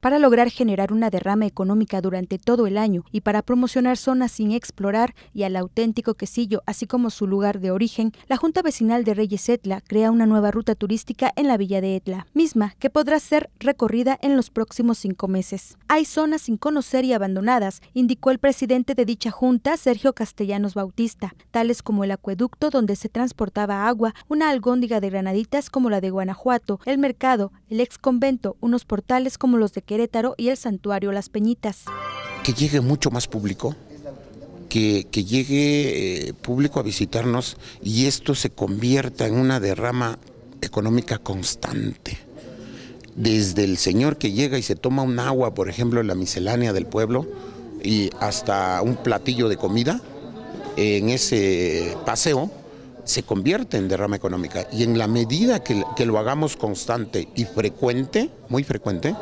para lograr generar una derrama económica durante todo el año y para promocionar zonas sin explorar y al auténtico quesillo, así como su lugar de origen, la Junta Vecinal de Reyes Etla crea una nueva ruta turística en la villa de Etla, misma que podrá ser recorrida en los próximos cinco meses. Hay zonas sin conocer y abandonadas, indicó el presidente de dicha junta, Sergio Castellanos Bautista, tales como el acueducto donde se transportaba agua, una algóndiga de granaditas como la de Guanajuato, el mercado, el ex convento, unos portales como los de Querétaro y el santuario Las Peñitas. Que llegue mucho más público, que, llegue eh, público a visitarnos y esto se convierta en una derrama económica constante. Desde el señor que llega y se toma un agua, por ejemplo, en la miscelánea del pueblo, y hasta un platillo de comida, en ese paseo, se convierte en derrama económica. Y en la medida que lo hagamos constante y frecuente, muy frecuente,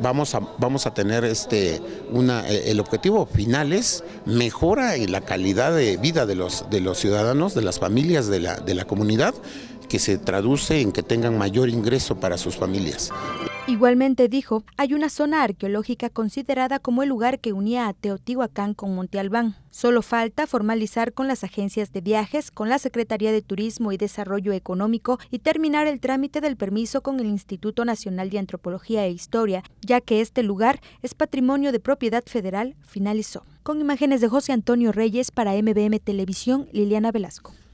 vamos a, vamos a tener este, una, eh, el objetivo final es mejora en la calidad de vida de los, de los ciudadanos, de las familias de la, de la comunidad, que se traduce en que tengan mayor ingreso para sus familias. Igualmente dijo, hay una zona arqueológica considerada como el lugar que unía a Teotihuacán con Monte Albán. Solo falta formalizar con las agencias de viajes, con la Secretaría de Turismo y Desarrollo Económico y terminar el trámite del permiso con el Instituto Nacional de Antropología e Historia, ya que este lugar es patrimonio de propiedad federal, finalizó. Con imágenes de José Antonio Reyes para MBM Televisión, Liliana Velasco.